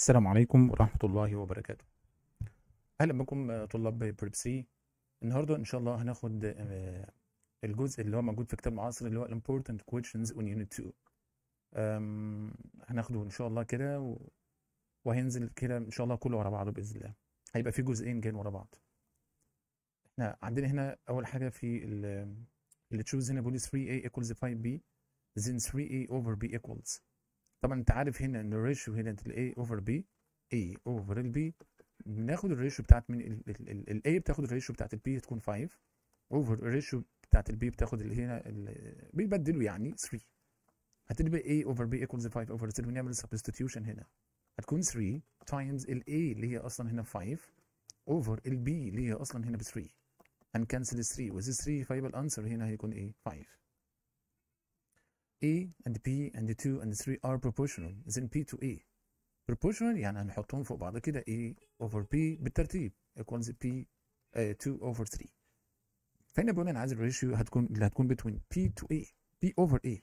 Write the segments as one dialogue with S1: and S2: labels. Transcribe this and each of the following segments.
S1: السلام عليكم ورحمة الله وبركاته أهلا بكم طلاب بريبسي سي النهاردة إن شاء الله هناخد آه، الجزء اللي هو موجود في كتاب معاصر اللي هو important questions on unit 2 هناخده إن شاء الله كده وهينزل كده إن شاء الله كله ورا بعضه بإذن الله هيبقى في جزئين جايين ورا بعض احنا عندنا هنا أول حاجة في اللي تشوز هنا بوليس 3A equals 5B then 3A over B equals طبعا انت عارف هنا ان الريشيو هنا الاي اوفر بي اي اوفر البي بناخد الريشيو بتاعت من الاي بتاخد الريشيو بتاعت البي تكون 5 اوفر الريشيو بتاعت البي بتاخد اللي هنا بيبدلوا يعني 3 هتبقى a over b equals 5 over 3 بنعمل substitution هنا هتكون 3 times الاي a اللي هي اصلا هنا 5 over البي b اللي هي اصلا هنا ب 3 هنكنسل 3 وذ 3 فيبقى الانسر هنا هيكون ايه 5 A and B and the 2 and the 3 are proportional إذن P to A proportional يعني هنحطهم فوق بعض كده A over B بالترتيب equals P uh, 2 over 3 فهنا بيقول انا عايز الريشيو هتكون اللي هتكون between P to A P over A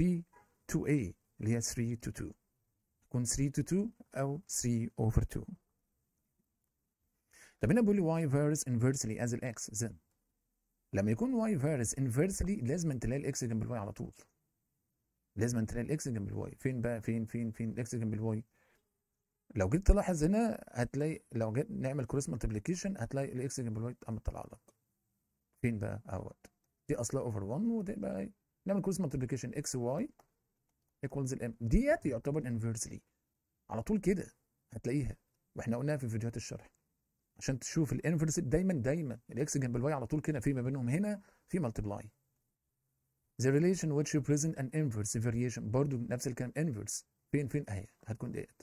S1: P to A اللي هي 3 to 2 تكون 3 to 2 أو 3 over 2 طب هنا بيقول لي Y varies inversely as the X إذن لما يكون واي فارس انفيرسلي لازم تلاقي الاكس جنب الواي على طول لازم تلاقي الاكس جنب الواي فين بقى فين فين فين الاكس جنب الواي لو جيت تلاحظ هنا هتلاقي لو جيت نعمل كروس مالتيبليكيشن هتلاقي الاكس جنب الواي قام طلع لك فين بقى اهوت دي اصلها اوفر 1 ودي بقى إيه؟ نعمل كروس مالتيبليكيشن اكس واي ايكوالز الام ديت يعتبر انفيرسلي على طول كده هتلاقيها واحنا قلناها في فيديوهات الشرح عشان تشوف الانفرس دايما دايما الاكس جنب الواي على طول كده في ما بينهم هنا في ملتبلاي The relation which represent an inverse variation برضه نفس الكلام inverse فين فين اهي هتكون ديت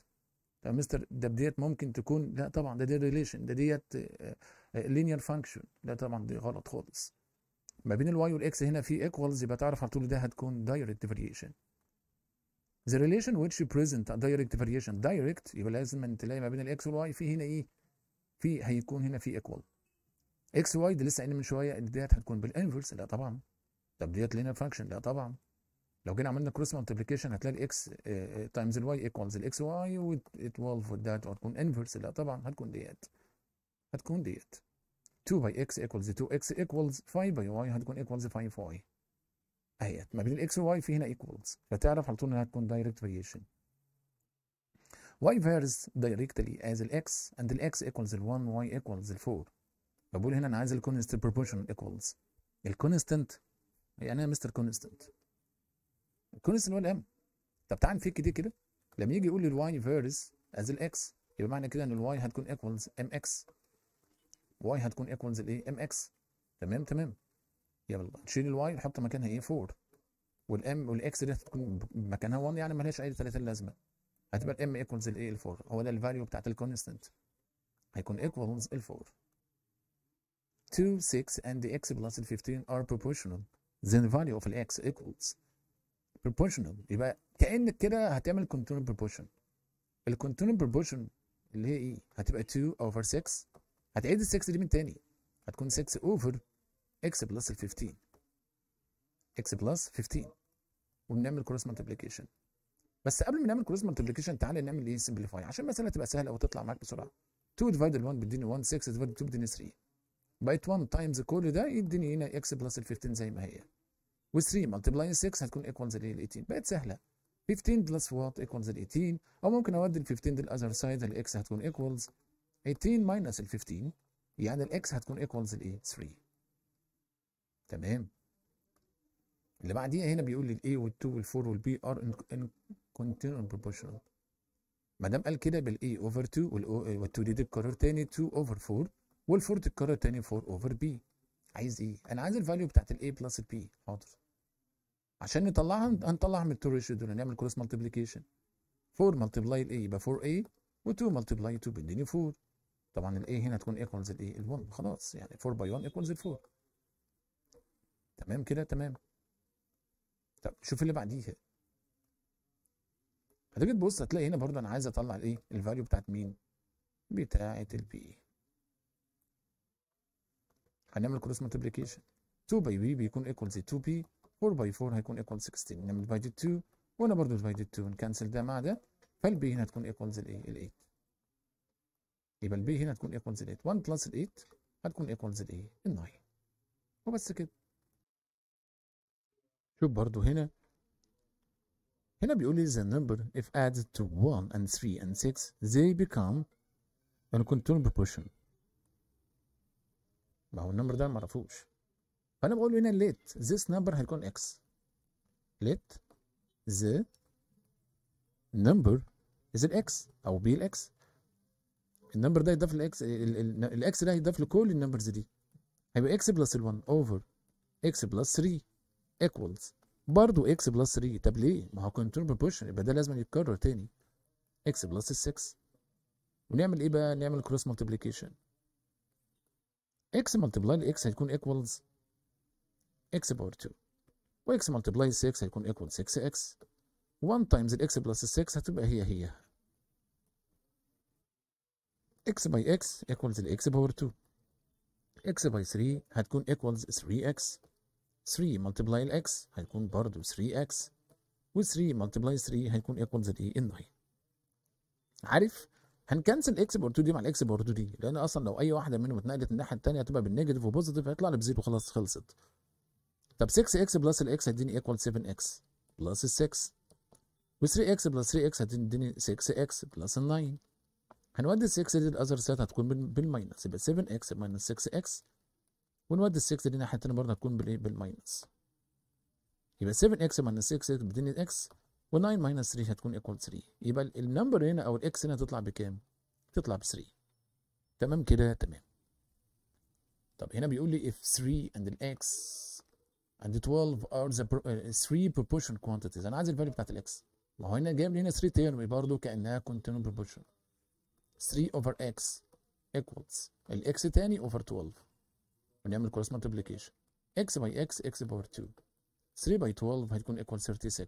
S1: طب مستر ده ديت ممكن تكون لا طبعا ده دي ريليشن ده ديت لينير آه، فانكشن آه، لا طبعا دي غلط خالص ما بين الواي والاكس هنا في ايكوالز يبقى تعرف على طول ده هتكون دايركت فاريشن The relation which present a direct variation direct يبقى لازم تلاقي ما بين الاكس والواي في هنا ايه في هيكون هنا في ايكوال اكس واي دي لسه قايلين من شويه ان ديت هتكون بالانفرس لا طبعا طب ديت لينا فانكشن لا طبعا لو جينا عملنا كروس مالتيبليكيشن هتلاقي الاكس تايمز الواي ايكوالز الاكس واي و12 ودات هتكون انفرس لا طبعا هتكون ديت هتكون ديت 2 باي اكس ايكوالز 2 اكس ايكوالز 5 باي واي هتكون ايكوالز 5 واي اهيت ما بين الاكس والواي في هنا ايكوالز فتعرف على طول انها هتكون دايركت فاريشن diverges directly as x and x equals ال 1 y equals ال 4 بقول هنا انا عايز الكونست proportion equals الكونستنت يعني انا مستر كونستنت الكونستنت هو الام طب تعال نفك دي كده لما يجي يقول لي الواي as از الاكس يبقى معنى كده ان الواي هتكون ايكوالز ام اكس واي هتكون ايكوالز الايه ام اكس تمام تمام يلا نشيل الواي نحط مكانها ايه 4 والام والاكس دي هتكون مكانها 1 يعني مالهاش اي ثلاثه لازمه اعتبر m ايكولز ال4 هو ده الفاليو بتاعت الكونستنت هيكون ال4 2 6 and the x plus 15 are proportional then the value of the x equals proportional يبقى كانك كده هتعمل continuum proportion continuum proportion اللي هي ايه هتبقى 2 over 6 هتعيد ال 6 دي من تاني هتكون 6 over x plus 15 x plus 15 وبنعمل cross multiplication بس قبل ما نعمل كروس مالتبليكيشن تعالى نعمل ايه سمبليفاي عشان المساله تبقى سهله وتطلع معاك بسرعه 2 ديفايد 1 بيديني 1 6 ديفايد 2 بيديني 3 بايت 1 تايمز كل ده يديني هنا اكس بلس ال 15 زي ما هي و3 مالتيبلاي 6 هتكون ايكوالز ال 18 بقت سهله 15 بلس وات ايكوالز ال 18 او ممكن اودي ال 15 دي الاذر سايد الاكس هتكون ايكوالز 18 ماينس ال 15 يعني الاكس هتكون ايكوالز ال 3 تمام اللي بعديها هنا بيقول لي الاي وال2 وال4 والبي ار كونتينر اون ما دام قال كده بالاي اوفر 2 وال2 دي تتكرر تاني 2 اوفر 4 وال4 تتكرر تاني 4 اوفر بي عايز ايه؟ انا عايز الفاليو بتاعت الاي بلس البي حاضر عشان نطلعها هنطلعها من التو ريشيو دول نعمل كروس مالتيبليكيشن 4 ملتبلاي الاي يبقى 4a و2 ملتبلاي 2 بيديني 4 طبعا الاي هنا تكون ايكوالز الاي ال1 خلاص يعني 4 باي 1 ايكوالز 4 تمام كده تمام طب شوف اللي بعديها هتيجي تبص هتلاقي هنا برضه انا عايز اطلع الايه الفاليو بتاعت مين بتاعت البي هنعمل كروس مالتبليكيشن 2 باي بي بيكون ايكوالز 2 بي 4 باي 4 هيكون ايكوال 16 نعمل ديفايد 2 وانا برضه ديفايد 2 نكنسل ده مع ده فالبي هنا تكون ايكوالز الايه ال 8 يبقى البي هنا تكون ايكوالز ال 8 1 بلس ال 8 هتكون ايكوالز الايه ال 9 وبس كده شوف برضه هنا هنا بيقول لي the number if added to 1 and 3 and 6 they become an continuous proportion ما هو النمبر ده ما اعرفوش فانا بقول له هنا let this number هيكون x let the number is x او b x النمبر ده يضاف للاكس الاكس ده هيضاف لكل النمبرز دي هيبقى x بلس ال1 over x بلس 3 equals برضو اكس بلس 3 طب ليه؟ ما هو كونتينيو بروبورشن يبقى ده لازم يتكرر تاني اكس بلس 6 ونعمل ايه بقى؟ نعمل كروس ملتبليكيشن اكس ملتيبلاي اكس هيكون ايكوالز اكس باور 2 واكس ملتيبلاي 6 هيكون ايكوال 6 اكس 1 تايمز الاكس بلس 6 هتبقى هي هي اكس باي اكس ايكوالز الاكس باور 2 اكس باي 3 هتكون ايكوالز 3 اكس 3 ملتبلاي الاكس هيكون برضو 3x و3 ملتبلاي 3 هيكون ايكوالز ال 9 عارف؟ هنكنسل اكس 2 دي مع بور 2 دي لان اصلا لو اي واحده منهم اتنقلت الناحيه الثانيه هتبقى بالنيجاتيف وبوزيتيف هيطلع لي بزيرو خلاص خلصت طب 6 x بلس الاكس هيديني ايكوال 7 x بلس 6 و3 x بلس 3 x هتديني 6 x بلس 9 هنودي 6 دي الاذر سايد هتكون بالماينس يبقى 7 7x ماينس 6 x ونودي ال 6 دي ناحية تانية برضه هتكون بالايه بالماينس يبقى 7 اكس ماينس 6 اكس بتديني و9 ماينس 3 هتكون ايكوال 3 يبقى النمبر هنا او الاكس هنا تطلع بكام؟ تطلع ب 3 تمام كده تمام طب هنا بيقول لي if 3 and the x and the 12 are the 3 آه، proportion quantities انا عايز الفاليو بتاعت الاكس ما هو هنا جايب لي هنا 3 تيرم برضه كانها continuous proportion 3 over x equals الاكس تاني over 12 ونعمل كروس مالتيبليكيشن اكس باي اكس اكس باور 2 3 باي 12 هتكون ايكوال 36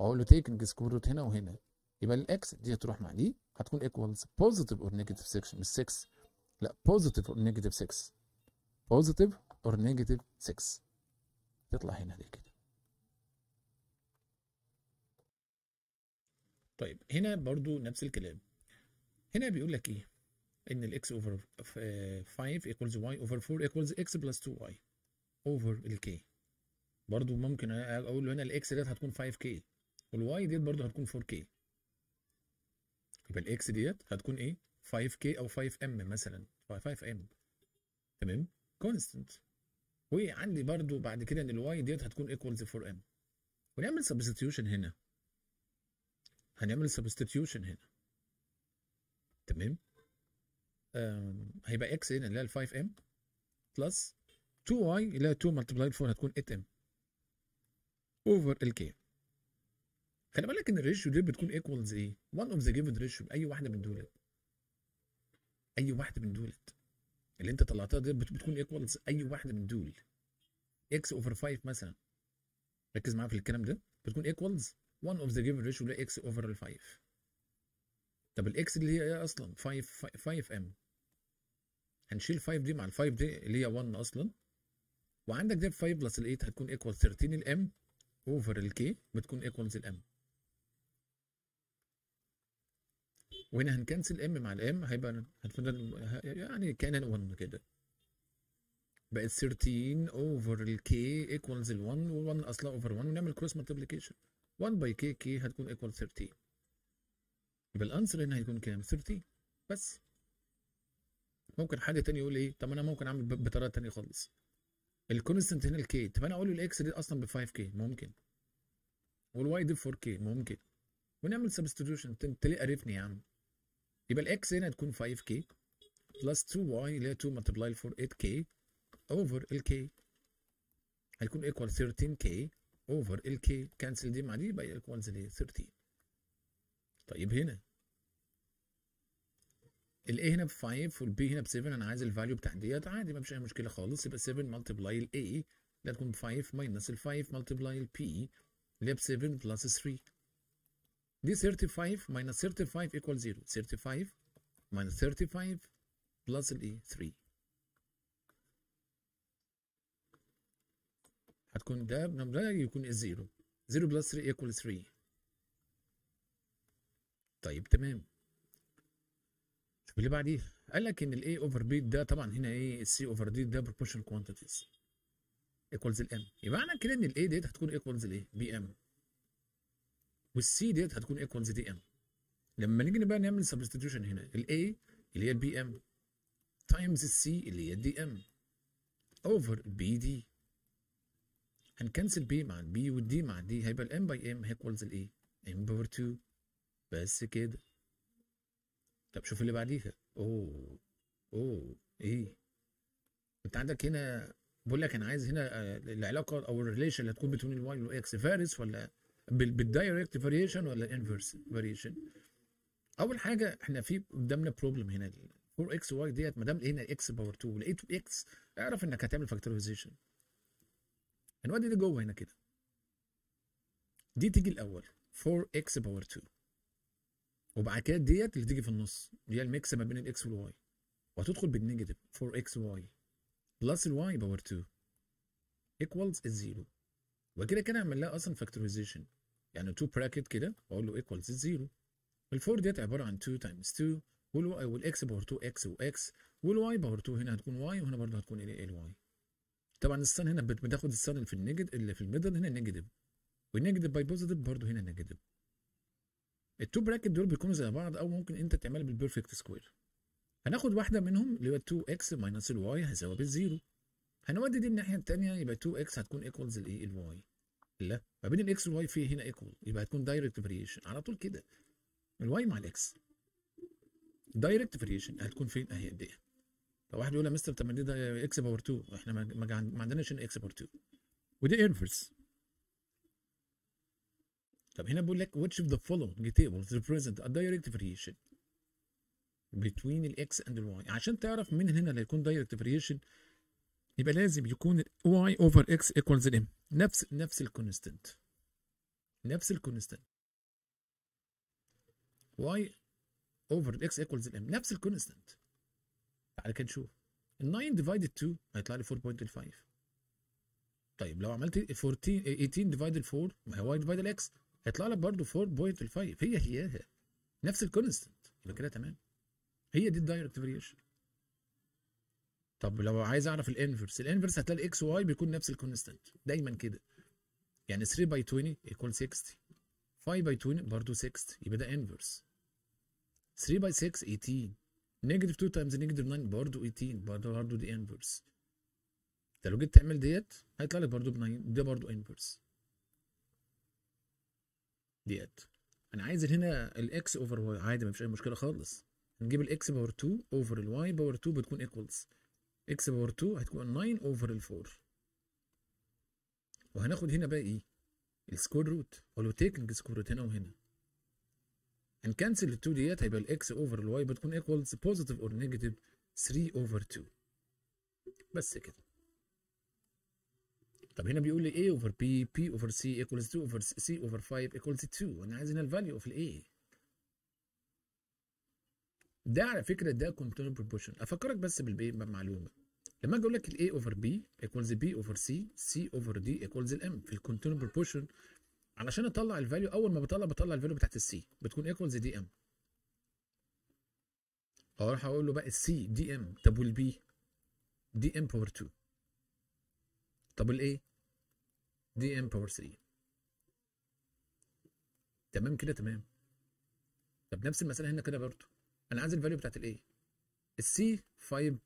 S1: اقول له تيك السكوير روت هنا وهنا يبقى الاكس دي هتروح مع دي هتكون ايكوال بوزيتيف اور نيجاتيف 6 مش 6 لا بوزيتيف اور نيجاتيف 6 بوزيتيف اور نيجاتيف 6 تطلع هنا دي كده طيب هنا برضو نفس الكلام هنا بيقول لك ايه ان الاكس اوفر 5 ايكوالز واي اوفر 4 ايكوالز اكس بلس 2 واي اوفر الكي برضو ممكن اقول له هنا الاكس ديت هتكون 5 كي والواي ديت برضو هتكون 4 كي يبقى الاكس ديت هتكون ايه 5 كي او 5 ام مثلا 5 ام تمام كونستنت وعندي برضو بعد كده ان الواي ديت هتكون ايكوالز 4 ام ونعمل سبستيوشن هنا هنعمل سبستيوشن هنا تمام هيبقى اكس ان اللي هي ال 5 ام بلس 2 واي اللي هي 2 ملتبلاي 4 هتكون 8 ام اوفر الكي خلي بالك ان الريشيو دي بتكون ايكوالز ايه؟ 1 اوف ذا جيفن ريشيو اي واحده من دولت اي واحده من دولت اللي انت طلعتها دي بتكون ايكوالز اي واحده من دول اكس اوفر 5 مثلا ركز معايا في الكلام ده بتكون ايكوالز 1 اوف ذا جيفن ريشيو اللي اكس اوفر 5 طب الاكس اللي هي ايه اصلا 5 5 ام هنشيل 5 دي مع ال 5 دي اللي هي 1 اصلا وعندك ده 5 بلس 8 هتكون ايكوال 13 الام اوفر الكي بتكون ايكوالز الام وهنا هنكنسل ام مع الام هيبقى هتفضل يعني كان 1 كده بقت 13 اوفر الكي ايكوالز ال 1 وال1 اصلا اوفر 1 ونعمل كروس مالتيبليكيشن 1 باي كي كي هتكون ايكوال 13 يبقى الانسر هنا هيكون كام 30 بس ممكن حد تاني يقول ايه طب انا ممكن اعمل بطريقه تانيه خالص الكونستنت هنا الكي طب انا اقول له الاكس دي اصلا ب 5 كي ممكن والواي دي 4 كي ممكن ونعمل سبستيوشن انت ليه قرفني يا عم يبقى الاكس هنا تكون 5 كي بلس 2 واي اللي هي 2 ملتبلاي 4 8 كي اوفر الكي هيكون ايكوال 13 كي اوفر الكي كانسل دي مع دي يبقى ايكوالز 13 طيب هنا ال A هنا ب 5 وال B هنا ب 7 انا عايز الفاليو بتاعت ديت عادي ما فيش اي مشكله خالص يبقى 7 ملتبلاي الاي ده تكون ب 5 ماينس ال 5 ملتبلاي P اللي هي ب 7 بلس 3 دي 35 ماينس 35 ايكوال 0 35 ماينس 35 بلس A 3 هتكون ده يكون الزيرو 0 بلس 3 ايكوال 3 طيب تمام اللي بعديه قال لك ان الاي اوفر بي ده طبعا هنا ايه السي اوفر دي ده بروبورشنال كوانتيتيز ايكوالز الام يبقى معنى كده ان الاي ديت هتكون ايكوالز الايه بي ام والسي ديت هتكون ايكوالز دي ام لما نيجي بقى نعمل سبستيتيوشن هنا الاي اللي هي البي ام تايمز السي اللي هي الدي ام اوفر بي دي هنكنسل بي مع البي والدي مع الدي هيبقى الام باي ام هيكوالز الايه ام باور 2 بس كده طب شوف اللي بعديها اوه اوه ايه انت عندك هنا بقول لك انا عايز هنا آه، العلاقه او الريليشن اللي هتكون بين الواي والاكس فارس ولا بالدايركت فاريشن ولا الانفرس فاريشن اول حاجه احنا في قدامنا بروبلم هنا دي 4 اكس واي ديت ما دام هنا اكس باور 2 ولقيت اكس اعرف انك هتعمل فاكتوريزيشن هنودي ده جوه هنا كده دي تيجي الاول 4 اكس باور 2 وبعد كده ديت اللي تيجي في النص اللي هي الميكس ما بين الاكس والواي وهتدخل بالنيجاتيف 4 اكس واي بلس الواي باور 2 ايكوالز الزيرو وكده كده اعمل لها اصلا فاكتوريزيشن يعني 2 براكت كده واقول له ايكوالز الزيرو 4 ديت عباره عن 2 تايمز 2 والاكس باور 2 اكس واكس والواي باور 2 هنا هتكون واي وهنا برضه هتكون ال ال واي طبعا السن هنا بتاخد السن اللي في النيجاتيف اللي في الميدل هنا نيجاتيف والنيجاتيف باي بوزيتيف برضه هنا نيجاتيف التو براكت دول بيكونوا زي بعض او ممكن انت تعملها بالبيرفكت سكوير هناخد واحده منهم اللي هو 2 اكس ماينس الواي هيساوي بالزيرو هنودي دي الناحيه الثانيه يبقى 2 اكس هتكون ايكوالز الايه الواي لا ما بين الاكس والواي في هنا ايكوال يبقى هتكون دايركت فاريشن على طول كده الواي مع الاكس دايركت فاريشن هتكون فين اهي دي إيه؟ لو واحد يقول يا مستر طب ما دي اكس باور 2 احنا ما عندناش اكس باور 2 ودي انفرس طب هنا بيقول لك which of the following tables represent a direct variation between x and the y عشان تعرف من هنا اللي هيكون direct variation يبقى لازم يكون y over x equals m نفس نفس constant نفس constant y over x equals m نفس constant تعالى كده نشوف ال 9 divided 2 هيطلع لي 4.5 طيب لو عملت 14 18 divided 4 ما هي y divided x هيطلع لك برضه 4.5 هي هي نفس الكونستنت يبقى كده تمام هي دي الدايركت فاريشن طب لو عايز اعرف الانفرس الانفرس هتلاقي اكس واي بيكون نفس الكونستنت دايما كده يعني 3 باي 20 ايكوال 60 5 باي 20 برضه 60 يبقى ده انفرس 3 باي 6 18 نيجاتيف 2 تايمز نيجاتيف 9 برضه 18 برضه برضه دي انفرس انت لو جيت تعمل ديت هيطلع لك برضه ب 9 ده برضه انفرس ديت انا عايز هنا الاكس اوفر واي عادي مفيش اي مشكله خالص نجيب الاكس باور 2 اوفر الواي باور 2 بتكون ايكوالز اكس باور 2 هتكون 9 اوفر ال 4 وهناخد هنا بقى ايه السكوير روت ولو تيكنج سكوير روت هنا وهنا هنكنسل ال 2 ديت هيبقى الاكس اوفر الواي بتكون ايكوالز بوزيتيف اور نيجاتيف 3 اوفر 2 بس كده طب هنا بيقول لي A over B P over C equals 2 over C over 5 equals 2 انا عايز هنا الفاليو اوف الاي ده على فكره ده كونتينر بروبوشن افكرك بس بالمعلومه لما اجي اقول لك الاي اوفر بي ايكوالز بي اوفر سي سي اوفر دي ايكوالز الام في الكونتينر بروبوشن علشان اطلع الفاليو اول ما بطلع بطلع الفاليو بتاعت السي بتكون ايكوالز دي ام اروح اقول له بقى السي دي ام طب والبي دي ام باور 2 طب الايه دي ام باور 3 تمام كده تمام طب نفس المساله هنا كده برضو انا عايز الفاليو بتاعت الايه السي 5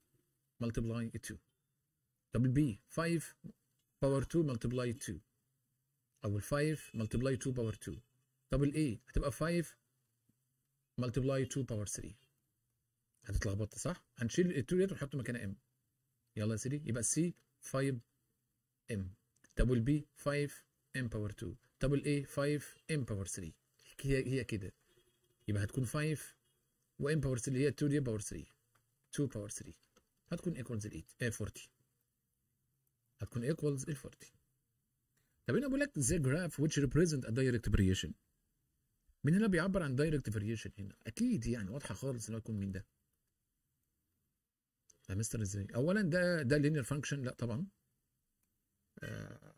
S1: ملتبلاي 2 طب البي 5 باور 2 ملتبلاي 2 او ال 5 ملتبلاي 2 باور 2 طب الايه هتبقى 5 ملتبلاي 2 باور 3 هتتلخبط صح هنشيل ال 2 ديت ونحط مكانها ام يلا يا سيدي يبقى السي 5 m طب والبي 5 m باور 2 طب a 5 m باور 3 هي كده يبقى هتكون 5 m باور 3 هي 2 دي باور 3 2 باور 3 هتكون ايكوالز ال 8 40 هتكون ايكوالز ال 40 طب هنا بقول لك ذا جراف which represent a direct variation مين هنا بيعبر عن direct variation هنا اكيد يعني واضحه خالص ان هو يكون مين ده يا مستر ازاي اولا ده ده linear function لا طبعا آه،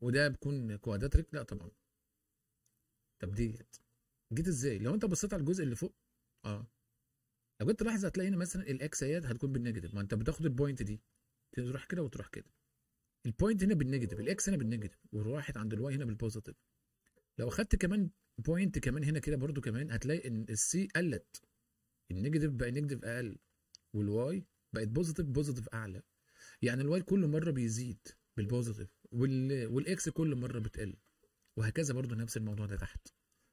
S1: وده بيكون كوادراتريك لا طبعا طب ديت جيت ازاي لو انت بصيت على الجزء اللي فوق اه لو جيت تلاحظ هتلاقي هنا مثلا الاكس ايات هتكون بالنيجاتيف ما انت بتاخد البوينت دي تروح كده وتروح كده البوينت هنا بالنيجاتيف الاكس هنا بالنيجاتيف وراحت عند الواي هنا بالبوزيتيف لو اخدت كمان بوينت كمان هنا كده برضو كمان هتلاقي ان السي قلت النيجاتيف بقى نيجاتيف اقل والواي بقت بوزيتيف بوزيتيف اعلى يعني الواي كل مره بيزيد بالبوزيتيف والاكس كل مره بتقل وهكذا برضو نفس الموضوع ده تحت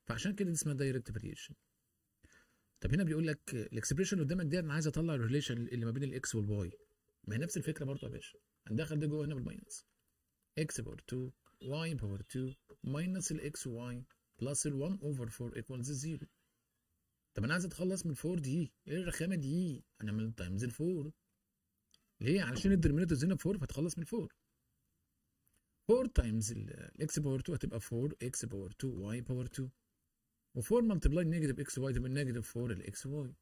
S1: فعشان كده دي اسمها دايركت فاريشن طب هنا بيقول لك الاكسبريشن اللي قدامك دي انا عايز اطلع الريليشن اللي ما بين الاكس والواي ما هي نفس الفكره برضو يا باشا هندخل ده جوه هنا بالماينس اكس باور 2 واي باور 2 ماينس الاكس واي بلس ال 1 اوفر 4 ايكوالز 0 طب انا عايز اتخلص من 4 دي ايه الرخامه دي انا من تايمز ال 4 ليه علشان الديرمينيتورز هنا ب 4 فتخلص من 4 4 تايمز الاكس باور 2 هتبقى 4 اكس باور 2 واي باور 2 و4 ملتبلاي نيجاتيف اكس واي تبقى نيجاتيف 4 الاكس واي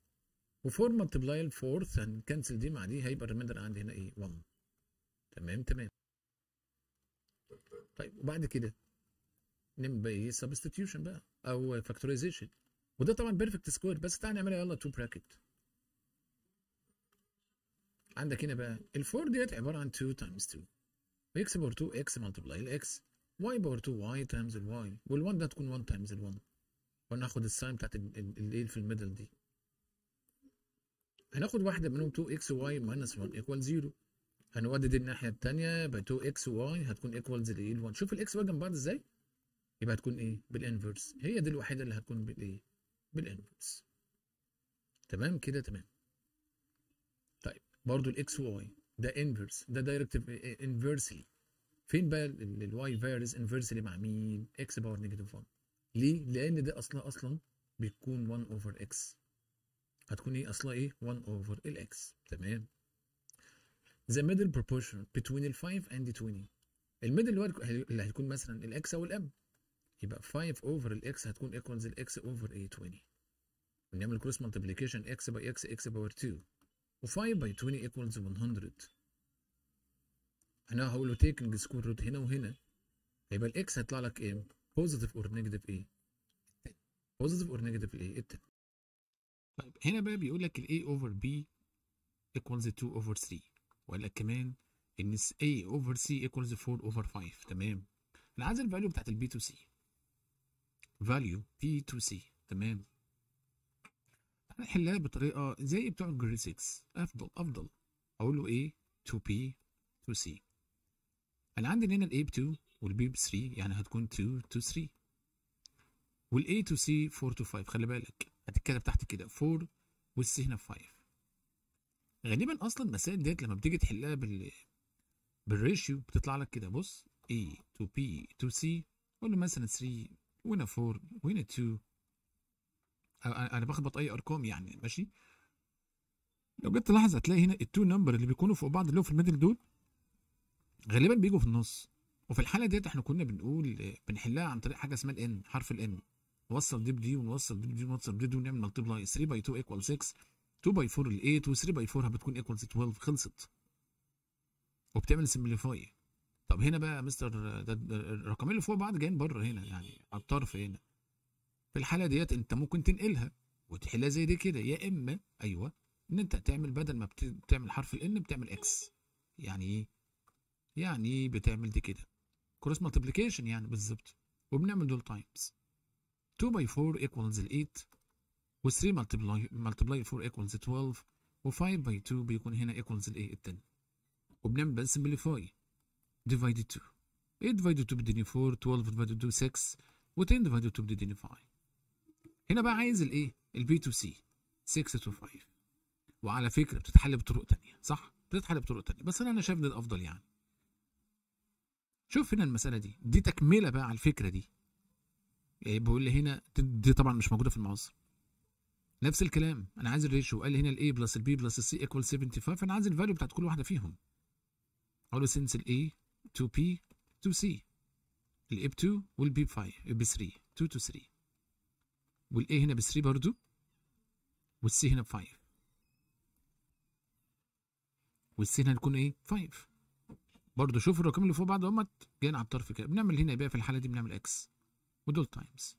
S1: و4 ملتبلاي 4 هنكنسل دي مع دي هيبقى الريمندر عندي هنا ايه 1 تمام تمام طيب وبعد كده نبقى ايه سبستيتيوشن بقى او فاكتورايزيشن وده طبعا بيرفكت سكوير بس تعالى نعملها يلا 2 براكت عندك هنا بقى ال 4 ديت عباره عن 2 تايمز 2 x باور 2 x ملتبلاي الاكس y باور 2 y تايمز الواي وال1 ده تكون 1 تايمز ال1 وهناخد الساين بتاعت الايه في الميدل دي هناخد واحده منهم 2 x y ماينس 1 ايكوال 0 هنودد الناحيه الثانيه ب 2 x y هتكون ايكوالز لايه ال1 شوف الاكس واي جنب بعض ازاي يبقى هتكون ايه بالانفرس هي دي الوحيده اللي هتكون بالايه بالانفرس تمام كده تمام طيب برضو الاكس واي ده انفرس ده دايركتيف انفرسلي فين بقى الواي فيروس انفرسلي مع مين اكس باور نيجاتيف 1 ليه لان ده اصلها اصلا بتكون 1 اوفر اكس هتكون ايه اصلها ايه 1 اوفر الاكس تمام the middle proportion between ال 5 and 20 الميدل اللي, هو اللي هتكون مثلا الاكس او الام يبقى 5 اوفر الاكس هتكون ايكوالز الاكس اوفر ايه 20 بنعمل كروس مالتيبليكيشن اكس باي اكس اكس باور 2 و5 باي 20 ايكوالز 100 هنا هقول له تيك السكوير روت هنا وهنا هيبقى الاكس هيطلع لك ايه؟ بوزيتيف اور نيجاتيف ايه؟ بوزيتيف اور نيجاتيف ايه؟ التاني طيب هنا بقى بيقول لك الاي اوفر بي ايكوالز 2 اوفر 3 وقال لك كمان ان A اوفر C ايكوالز 4 اوفر 5 تمام انا عايز الفاليو بتاعت البي تو سي فاليو بي تو سي تمام هنحلها بطريقه زي بتوع الجري 6 افضل افضل اقول له ايه 2 بي 2 سي انا عندي هنا الاي ب 2 والبي ب 3 يعني هتكون 2 تو 3 والاي تو سي 4 تو 5 خلي بالك هتتكتب تحت كده 4 والسي هنا 5 غالبا اصلا المسائل ديت لما بتيجي تحلها بال بالريشيو بتطلع لك كده بص A to B to C قول له مثلا 3 وهنا 4 وهنا 2 انا بخبط اي ارقام يعني ماشي لو جيت تلاحظ هتلاقي هنا التو نمبر اللي بيكونوا فوق بعض اللي هو في الميدل دول غالبا بيجوا في النص وفي الحاله ديت احنا كنا بنقول بنحلها عن طريق حاجه اسمها الان حرف الان نوصل دي بدي ونوصل دي بدي ونوصل دي ونعمل ونعمل بلاي 3 باي 2 ايكوال 6 2 باي 4 ل 8 و3 باي 4 بتكون ايكوال 12 خلصت وبتعمل سمبليفاي طب هنا بقى مستر ده الرقمين اللي فوق بعض جايين بره هنا يعني على الطرف هنا في الحاله ديت انت ممكن تنقلها وتحلها زي دي كده يا اما ايوه ان انت تعمل بدل ما بتعمل حرف الان بتعمل اكس يعني ايه يعني بتعمل دي كده كروس ملتبليكيشن يعني بالظبط وبنعمل دول تايمز 2 باي 4 equals 8 و 3 multiply, ملتبلاي 4 equals 12 و 5 باي 2 بيكون هنا equals الايه التاني وبنعمل بقى simplify ديفايد 2 8 divided 2 بيديني 4 12 divided 2 6 و 10 divided 2 بيديني 5 هنا بقى عايز الايه البي تو سي 6 تو 5 وعلى فكره بتتحل بطرق تانية صح بتتحل بطرق تانية بس انا شايف ان الافضل يعني شوف هنا المساله دي دي تكمله بقى على الفكره دي يعني بيقول لي هنا دي طبعا مش موجوده في المعاصر نفس الكلام انا عايز الريشيو قال لي هنا الاي بلس البي بلس السي ايكوال 75 فانا عايز الفاليو بتاعت كل واحده فيهم اقول سنس الاي 2 بي 2 سي الاي ب 2 والبي ب 5 ب 3 2 تو 3 والاي هنا ب 3 برضو والسي هنا ب 5 والسي هنا هتكون ايه 5 برضه شوف الرقم اللي فوق بعض هم جايين على الطرف كده بنعمل هنا يبقى في الحاله دي بنعمل اكس ودول تايمز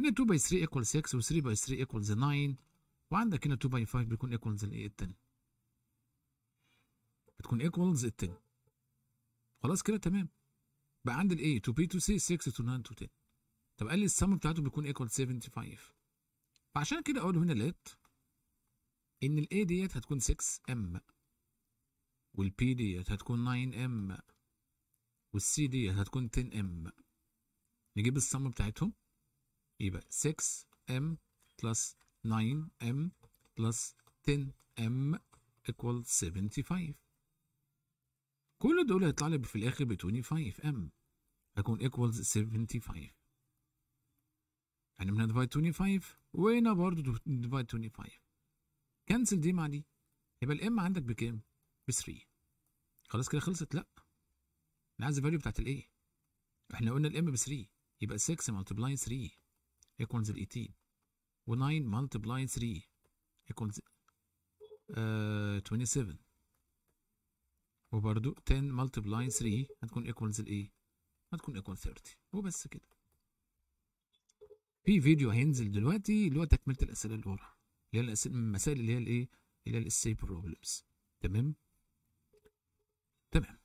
S1: هنا 2 باي 3 ايكوال 6 و 3 باي 3 ايكوال 9 وعندك هنا 2 باي 5 بيكون ايكوالز الايه التاني بتكون ايكوالز التاني خلاص كده تمام بقى عندي الايه 2 بي 2 سي 6 2 9 2 10 طب قال لي السم بتاعته بيكون ايكوال 75 فعشان كده اقول هنا لات ان الايه ديت هتكون 6 ام والبي ديت هتكون 9 ام والسي ديت هتكون 10 ام نجيب السم بتاعتهم يبقى 6 ام بلس 9 ام بلس 10 ام ايكوال 75 كل دول هيطلع لي في الاخر ب 25 ام هكون ايكوال 75 يعني من 25 وهنا برضه divide 25 كنسل دي مع دي يبقى الام عندك بكام؟ ب 3 خلاص كده خلصت لا انا عايز الفاليو بتاعت الايه احنا قلنا الام ب 3 يبقى 6 ملتبلاي 3 ايكوالز ال 18 و9 ملتبلاي 3 ايكوالز آه 27 وبرده 10 ملتبلاي 3 هتكون ايكوالز الايه هتكون ايكوال 30 وبس كده في فيديو هينزل دلوقتي اللي هو تكمله الاسئله اللي اللي هي المسائل اللي هي الايه اللي هي الاستي بروبلمز تمام Até mesmo.